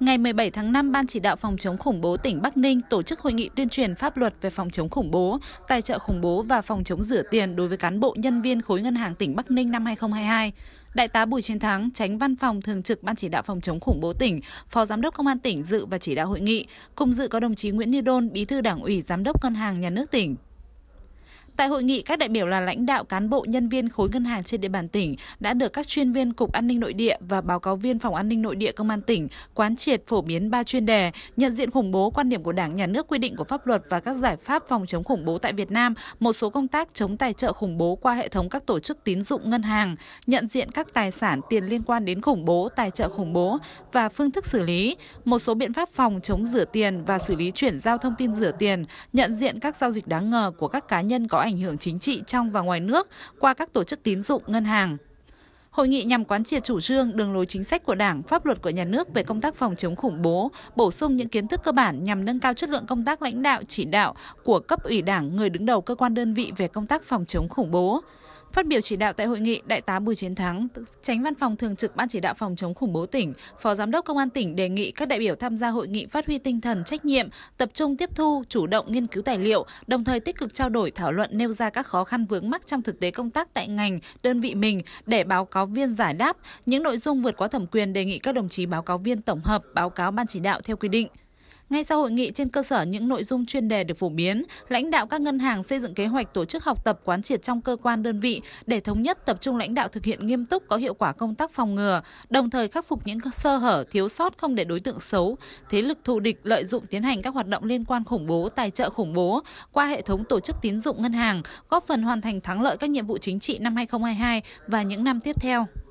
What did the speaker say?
Ngày 17 tháng 5, Ban chỉ đạo phòng chống khủng bố tỉnh Bắc Ninh tổ chức hội nghị tuyên truyền pháp luật về phòng chống khủng bố, tài trợ khủng bố và phòng chống rửa tiền đối với cán bộ nhân viên khối ngân hàng tỉnh Bắc Ninh năm 2022. Đại tá Bùi Chiến Thắng, tránh văn phòng thường trực Ban chỉ đạo phòng chống khủng bố tỉnh, Phó Giám đốc Công an tỉnh dự và chỉ đạo hội nghị. Cùng dự có đồng chí Nguyễn Như Đôn, Bí thư Đảng ủy Giám đốc Ngân hàng Nhà nước tỉnh. Tại hội nghị, các đại biểu là lãnh đạo cán bộ nhân viên khối ngân hàng trên địa bàn tỉnh đã được các chuyên viên Cục An ninh Nội địa và báo cáo viên Phòng An ninh Nội địa Công an tỉnh quán triệt phổ biến ba chuyên đề nhận diện khủng bố, quan điểm của Đảng, Nhà nước, quy định của pháp luật và các giải pháp phòng chống khủng bố tại Việt Nam, một số công tác chống tài trợ khủng bố qua hệ thống các tổ chức tín dụng ngân hàng, nhận diện các tài sản tiền liên quan đến khủng bố, tài trợ khủng bố và phương thức xử lý, một số biện pháp phòng chống rửa tiền và xử lý chuyển giao thông tin rửa tiền, nhận diện các giao dịch đáng ngờ của các cá nhân có ảnh hưởng chính trị trong và ngoài nước qua các tổ chức tín dụng ngân hàng. Hội nghị nhằm quán triệt chủ trương, đường lối chính sách của Đảng, pháp luật của nhà nước về công tác phòng chống khủng bố, bổ sung những kiến thức cơ bản nhằm nâng cao chất lượng công tác lãnh đạo, chỉ đạo của cấp ủy Đảng, người đứng đầu cơ quan đơn vị về công tác phòng chống khủng bố. Phát biểu chỉ đạo tại hội nghị, Đại tá Bùi Chiến Thắng, Tránh Văn phòng Thường trực Ban chỉ đạo phòng chống khủng bố tỉnh, Phó Giám đốc Công an tỉnh đề nghị các đại biểu tham gia hội nghị phát huy tinh thần trách nhiệm, tập trung tiếp thu, chủ động nghiên cứu tài liệu, đồng thời tích cực trao đổi thảo luận nêu ra các khó khăn vướng mắc trong thực tế công tác tại ngành, đơn vị mình để báo cáo viên giải đáp. Những nội dung vượt quá thẩm quyền đề nghị các đồng chí báo cáo viên tổng hợp báo cáo ban chỉ đạo theo quy định. Ngay sau hội nghị trên cơ sở những nội dung chuyên đề được phổ biến, lãnh đạo các ngân hàng xây dựng kế hoạch tổ chức học tập quán triệt trong cơ quan đơn vị để thống nhất tập trung lãnh đạo thực hiện nghiêm túc có hiệu quả công tác phòng ngừa, đồng thời khắc phục những sơ hở thiếu sót không để đối tượng xấu, thế lực thù địch lợi dụng tiến hành các hoạt động liên quan khủng bố, tài trợ khủng bố qua hệ thống tổ chức tín dụng ngân hàng, góp phần hoàn thành thắng lợi các nhiệm vụ chính trị năm 2022 và những năm tiếp theo.